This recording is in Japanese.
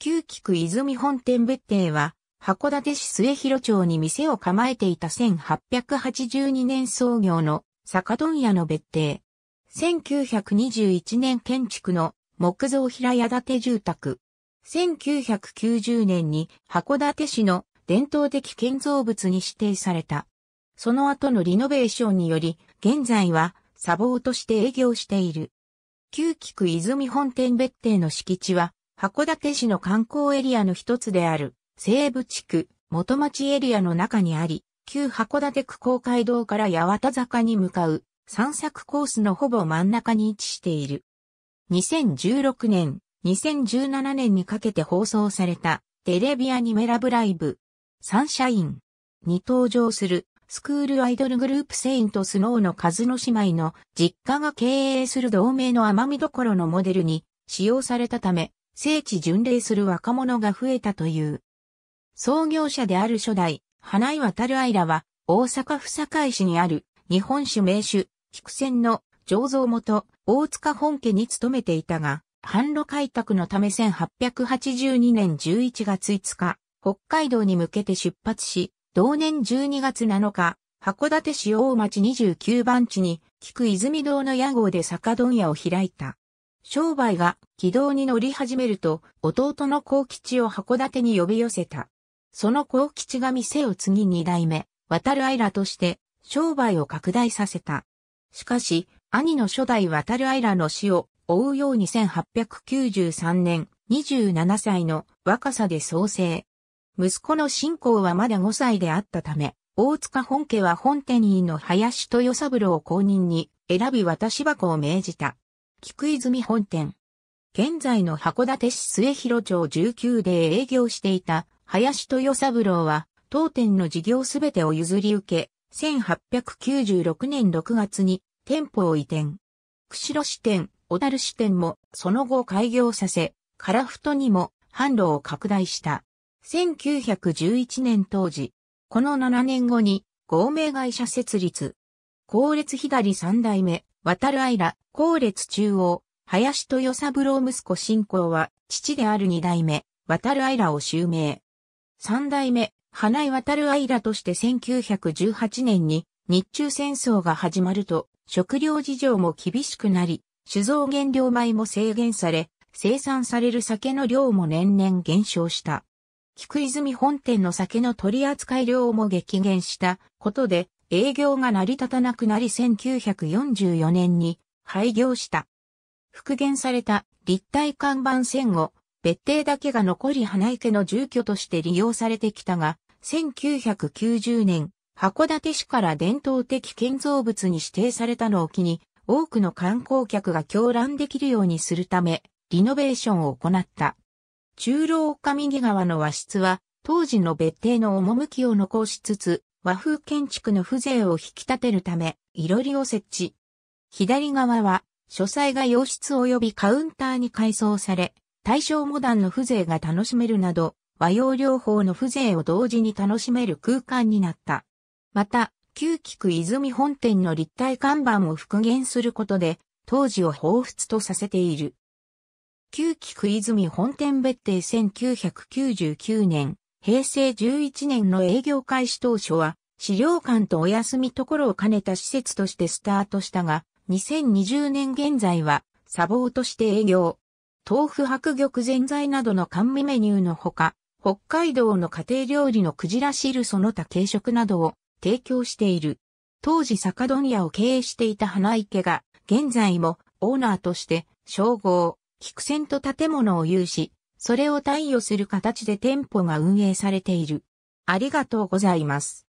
旧菊泉本店別邸は、函館市末広町に店を構えていた1882年創業の酒問屋の別邸。1921年建築の木造平屋建て住宅。1990年に函館市の伝統的建造物に指定された。その後のリノベーションにより、現在は砂防として営業している。旧菊泉本店別邸の敷地は函館市の観光エリアの一つである、西部地区、元町エリアの中にあり、旧函館区公会堂から八幡坂に向かう散策コースのほぼ真ん中に位置している。2016年、2017年にかけて放送されたテレビアニメラブライブ、サンシャインに登場するスクールアイドルグループセイントスノーの数の姉妹の実家が経営する同盟の甘みどころのモデルに使用されたため聖地巡礼する若者が増えたという。創業者である初代、花井渡る愛らは、大阪府堺市にある日本酒名酒、菊泉の醸造元、大塚本家に勤めていたが、販路開拓のため1882年11月5日、北海道に向けて出発し、同年12月7日、函館市大町29番地に、菊泉堂の屋号で酒問屋を開いた。商売が軌道に乗り始めると、弟の幸吉を函館に呼び寄せた。その幸吉が店を次二代目、渡るイラとして、商売を拡大させた。しかし、兄の初代渡るイラの死を追うように1893年、27歳の若さで創生。息子の信仰はまだ5歳であったため、大塚本家は本店員の林豊三郎公認に選び渡し箱を命じた。菊泉本店。現在の函館市末広町19で営業していた林豊三郎は当店の事業すべてを譲り受け、1896年6月に店舗を移転。釧路支店、小樽支店もその後開業させ、樺太にも販路を拡大した。1911年当時、この7年後に合名会社設立。高列左三代目、渡る間、後列中央、林豊三郎息子信仰は、父である二代目、渡る間を襲名。三代目、花井渡る間として1918年に、日中戦争が始まると、食料事情も厳しくなり、酒造原料米も制限され、生産される酒の量も年々減少した。菊泉本店の酒の取扱量も激減したことで、営業が成り立たなくなり1944年に廃業した。復元された立体看板線後、別邸だけが残り花池の住居として利用されてきたが、1990年、函館市から伝統的建造物に指定されたのを機に、多くの観光客が狂乱できるようにするため、リノベーションを行った。中老上木川の和室は、当時の別邸の趣を残しつつ、和風建築の風情を引き立てるため、いろりを設置。左側は、書斎が洋室及びカウンターに改装され、大正モダンの風情が楽しめるなど、和洋両方の風情を同時に楽しめる空間になった。また、旧菊泉本店の立体看板を復元することで、当時を彷彿とさせている。旧菊泉本店別邸1999年、平成11年の営業開始当初は、資料館とお休みところを兼ねた施設としてスタートしたが、2020年現在は、砂防として営業。豆腐白玉全材などの甘味メニューのほか、北海道の家庭料理のクジラ汁その他軽食などを提供している。当時酒問屋を経営していた花池が、現在もオーナーとして称号、菊船と建物を有し、それを対応する形で店舗が運営されている。ありがとうございます。